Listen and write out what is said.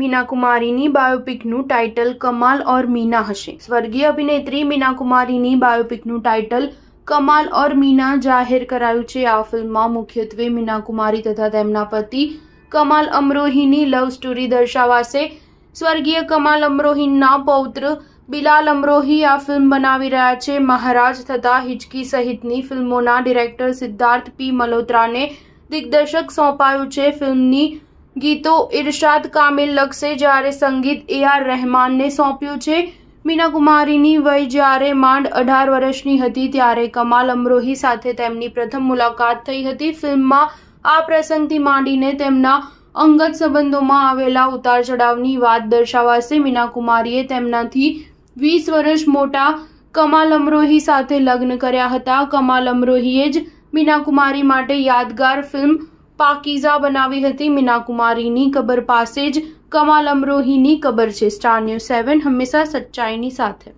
मीना कुमारी ने बायोपिक નું ટાઇટલ કમાલ ઓર મીના હશે સ્વર્ગીય અભિનેત્રી મીના कुमारी ની બાયોપિક નું ટાઇટલ કમાલ ઓર મીના જાહેર કરાયું છે આ ફિલ્મ માં મુખ્યત્વે મીના कुमारी તથા તેમના પતિ કમાલ અમરોહી ની લવ સ્ટોરી દર્શાવવાશે સ્વર્ગીય કમાલ અમરોહી ના પૌત્ર બિલાલ અમરોહી આ ફિલ્મ બનાવી રહ્યા છે મહારાજ તથા હજકી સહિત ની ફિલ્મો ના ડિરેક્ટર सिद्धार्थ पी મલોત્રા ને દિગ્દર્શક સોંપાયું છે ફિલ્મ ની ગીતો ઇરશાદ કામિલ લખશે જ્યારે સંગીત એ આર રહેમાનને સોંપ્યું છે મીના કુમારીની વય જ્યારે માંડ અઢાર વર્ષની હતી ત્યારે કમાલ અમરોહી સાથે તેમની પ્રથમ મુલાકાત થઈ હતી ફિલ્મમાં આ પ્રસંગથી માંડીને તેમના અંગત સંબંધોમાં આવેલા ઉતાર ચઢાવની વાત દર્શાવાશે મીના કુમારીએ તેમનાથી વીસ વર્ષ મોટા કમાલ અમરોહી સાથે લગ્ન કર્યા હતા કમાલ અમરોહીએ જ મીના કુમારી માટે યાદગાર ફિલ્મ પાકીઝા બનાવી હતી મીના કુમારીની કબર પાસે જ કમાલ અમરોહીની કબર છે સ્ટાર ન્યૂઝ સેવન હંમેશા સચ્ચાઈની સાથે